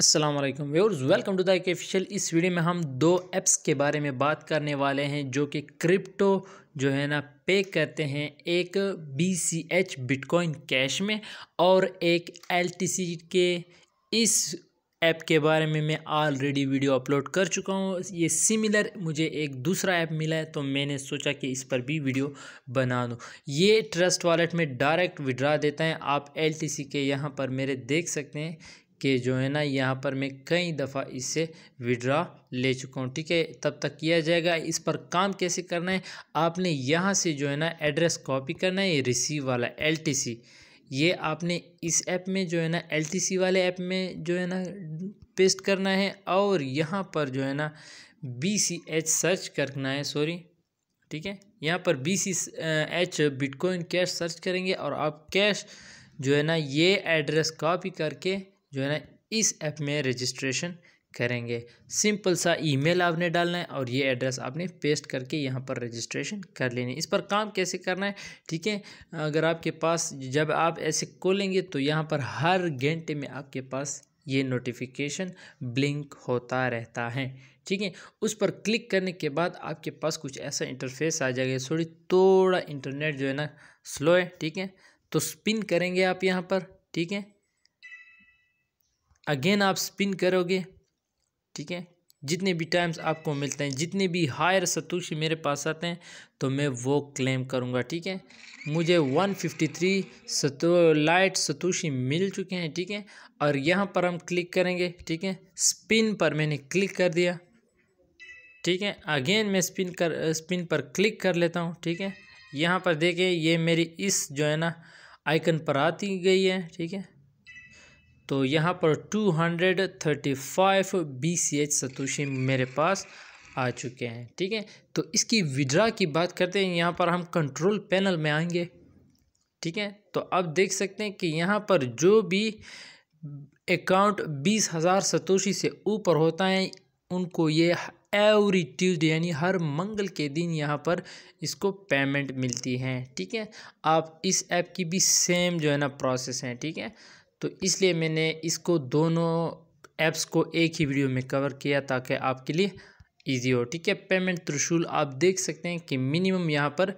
Aslam viewers welcome to the official इस video में हम दो ऐप्स के बारे में बात करने वाले हैं जो कि क्रिप्टो जो है ना पे करते हैं एक B C H bitcoin cash में और एक एल टी सी के इस ऐप के बारे में मैं ऑलरेडी वीडियो अपलोड कर चुका हूँ ये सिमिलर मुझे एक दूसरा ऐप मिला है तो मैंने सोचा कि इस पर भी वीडियो बना दूँ ये ट्रस्ट वॉलेट में डायरेक्ट विड्रा देता है आप सी के यहाँ पर मेरे देख सकते हैं कि जो है ना यहाँ पर मैं कई दफ़ा इससे विड्रा ले चुका हूँ ठीक है तब तक किया जाएगा इस पर काम कैसे करना है आपने यहाँ से जो है ना एड्रेस कॉपी करना है ये रिसीव वाला एल ये आपने इस ऐप में जो है ना एल वाले ऐप में जो है ना पेस्ट करना है और यहाँ पर जो है ना बी सी एच सर्च करना है सॉरी ठीक है यहाँ पर B C H bitcoin cash search करेंगे और आप कैश जो है ना ये एड्रेस कॉपी करके जो है ना इस ऐप में रजिस्ट्रेशन करेंगे सिंपल सा ईमेल आपने डालना है और ये एड्रेस आपने पेस्ट करके यहाँ पर रजिस्ट्रेशन कर लेनी है इस पर काम कैसे करना है ठीक है अगर आपके पास जब आप ऐसे खोलेंगे तो यहाँ पर हर घंटे में आपके पास ये नोटिफिकेशन ब्लिंक होता रहता है ठीक है उस पर क्लिक करने के बाद आपके पास कुछ ऐसा इंटरफेस आ जाएगा थोड़ी थोड़ा इंटरनेट जो है ना स्लो है ठीक है तो स्पिन करेंगे आप यहाँ पर ठीक है अगेन आप स्पिन करोगे ठीक है जितने भी टाइम्स आपको मिलते हैं जितने भी हायर सतोशी मेरे पास आते हैं तो मैं वो क्लेम करूँगा ठीक है मुझे 153 सतो लाइट सतोशी मिल चुके हैं ठीक है और यहाँ पर हम क्लिक करेंगे ठीक है स्पिन पर मैंने क्लिक कर दिया ठीक है अगेन मैं स्पिन कर स्पिन पर क्लिक कर लेता हूँ ठीक है यहाँ पर देखें ये मेरी इस जो है ना आइकन पर आती गई है ठीक है तो यहाँ पर 235 BCH सतोशी मेरे पास आ चुके हैं ठीक है तो इसकी विड्रा की बात करते हैं यहाँ पर हम कंट्रोल पैनल में आएंगे ठीक है तो अब देख सकते हैं कि यहाँ पर जो भी अकाउंट बीस हज़ार सतोशी से ऊपर होता है उनको ये एवरी ट्यूजडे यानी हर मंगल के दिन यहाँ पर इसको पेमेंट मिलती है ठीक है आप इस ऐप की भी सेम जो है ना प्रोसेस है ठीक है तो इसलिए मैंने इसको दोनों ऐप्स को एक ही वीडियो में कवर किया ताकि आपके लिए ईजी हो ठीक है पेमेंट त्रिशूल आप देख सकते हैं कि मिनिमम यहाँ पर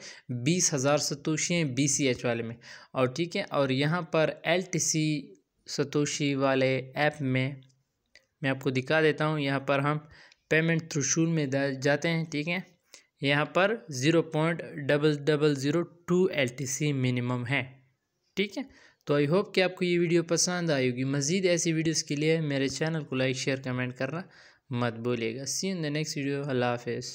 बीस हज़ार सतोशी हैं बी सी एच वाले में और ठीक है और यहाँ पर एल टी सी सतोशी वाले ऐप में मैं आपको दिखा देता हूँ यहाँ पर हम पेमेंट त्रिशूल में जाते हैं ठीक है यहाँ पर zero point double double zero two L T C minimum है ठीक है तो आई होप कि आपको ये वीडियो पसंद आई होगी मज़ीद ऐसी वीडियोस के लिए मेरे चैनल को लाइक शेयर कमेंट करना मत भूलिएगा see in the next video अल्लाह हाफिज़